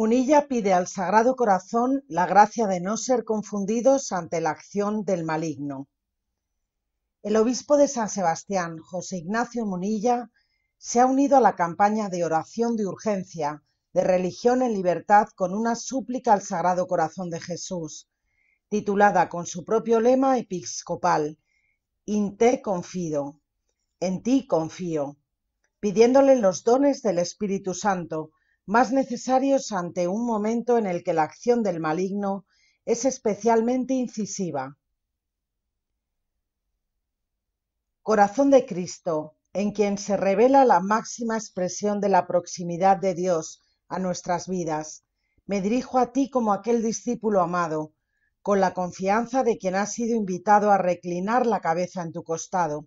Munilla pide al Sagrado Corazón la gracia de no ser confundidos ante la acción del maligno. El obispo de San Sebastián, José Ignacio Munilla, se ha unido a la campaña de oración de urgencia de religión en libertad con una súplica al Sagrado Corazón de Jesús, titulada con su propio lema episcopal, In te confido, en ti confío, pidiéndole los dones del Espíritu Santo, más necesarios ante un momento en el que la acción del maligno es especialmente incisiva. Corazón de Cristo, en quien se revela la máxima expresión de la proximidad de Dios a nuestras vidas, me dirijo a ti como aquel discípulo amado, con la confianza de quien ha sido invitado a reclinar la cabeza en tu costado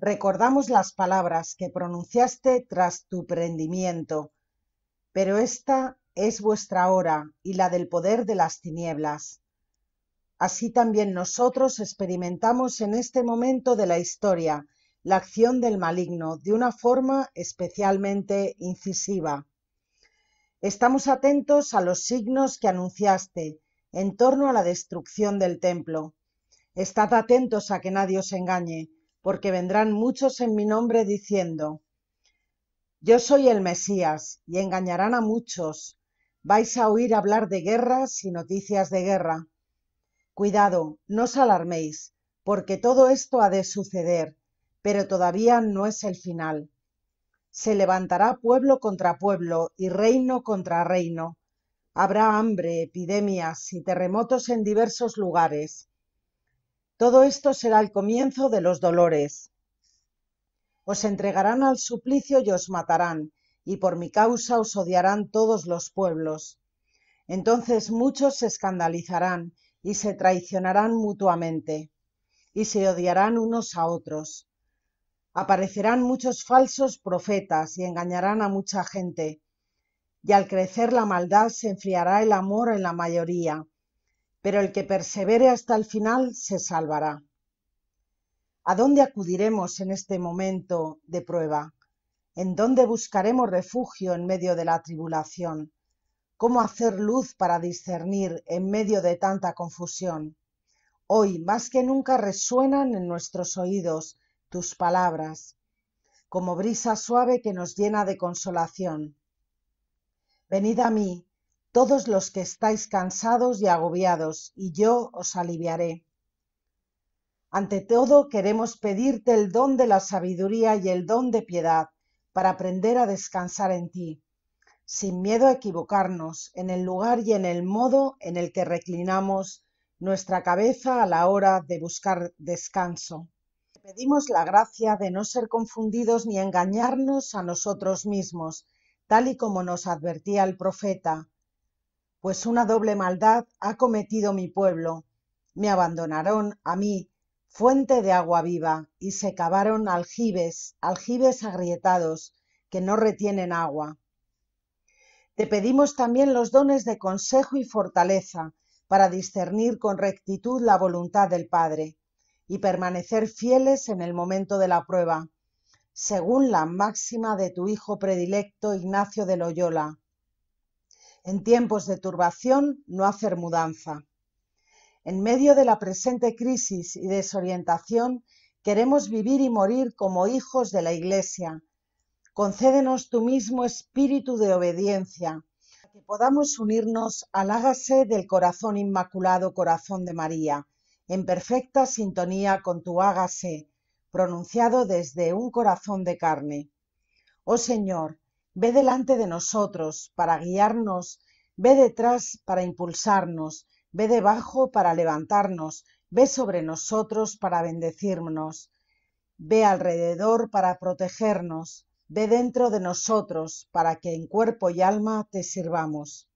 recordamos las palabras que pronunciaste tras tu prendimiento, pero esta es vuestra hora y la del poder de las tinieblas. Así también nosotros experimentamos en este momento de la historia la acción del maligno de una forma especialmente incisiva. Estamos atentos a los signos que anunciaste en torno a la destrucción del templo. Estad atentos a que nadie os engañe, porque vendrán muchos en mi nombre diciendo, Yo soy el Mesías, y engañarán a muchos. Vais a oír hablar de guerras y noticias de guerra. Cuidado, no os alarméis, porque todo esto ha de suceder, pero todavía no es el final. Se levantará pueblo contra pueblo y reino contra reino. Habrá hambre, epidemias y terremotos en diversos lugares. Todo esto será el comienzo de los dolores. Os entregarán al suplicio y os matarán, y por mi causa os odiarán todos los pueblos. Entonces muchos se escandalizarán y se traicionarán mutuamente, y se odiarán unos a otros. Aparecerán muchos falsos profetas y engañarán a mucha gente, y al crecer la maldad se enfriará el amor en la mayoría, pero el que persevere hasta el final se salvará. ¿A dónde acudiremos en este momento de prueba? ¿En dónde buscaremos refugio en medio de la tribulación? ¿Cómo hacer luz para discernir en medio de tanta confusión? Hoy más que nunca resuenan en nuestros oídos tus palabras, como brisa suave que nos llena de consolación. Venid a mí, todos los que estáis cansados y agobiados, y yo os aliviaré. Ante todo, queremos pedirte el don de la sabiduría y el don de piedad para aprender a descansar en ti, sin miedo a equivocarnos en el lugar y en el modo en el que reclinamos nuestra cabeza a la hora de buscar descanso. pedimos la gracia de no ser confundidos ni engañarnos a nosotros mismos, tal y como nos advertía el profeta pues una doble maldad ha cometido mi pueblo. Me abandonaron a mí, fuente de agua viva, y se cavaron aljibes, aljibes agrietados, que no retienen agua. Te pedimos también los dones de consejo y fortaleza para discernir con rectitud la voluntad del Padre y permanecer fieles en el momento de la prueba, según la máxima de tu Hijo predilecto Ignacio de Loyola, en tiempos de turbación no hacer mudanza. En medio de la presente crisis y desorientación, queremos vivir y morir como hijos de la Iglesia. Concédenos tu mismo espíritu de obediencia, para que podamos unirnos al hágase del corazón inmaculado corazón de María, en perfecta sintonía con tu hágase, pronunciado desde un corazón de carne. Oh Señor, Ve delante de nosotros para guiarnos, ve detrás para impulsarnos, ve debajo para levantarnos, ve sobre nosotros para bendecirnos, ve alrededor para protegernos, ve dentro de nosotros para que en cuerpo y alma te sirvamos.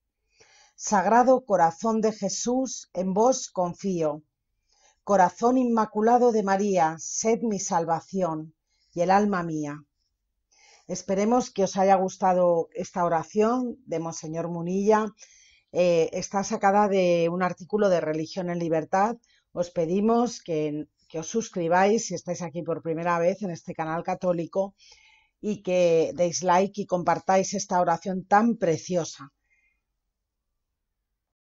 Sagrado Corazón de Jesús, en vos confío. Corazón Inmaculado de María, sed mi salvación y el alma mía. Esperemos que os haya gustado esta oración de Monseñor Munilla. Eh, está sacada de un artículo de Religión en Libertad. Os pedimos que os suscribáis si estáis aquí por primera vez en este canal católico y que deis like y compartáis esta oración tan preciosa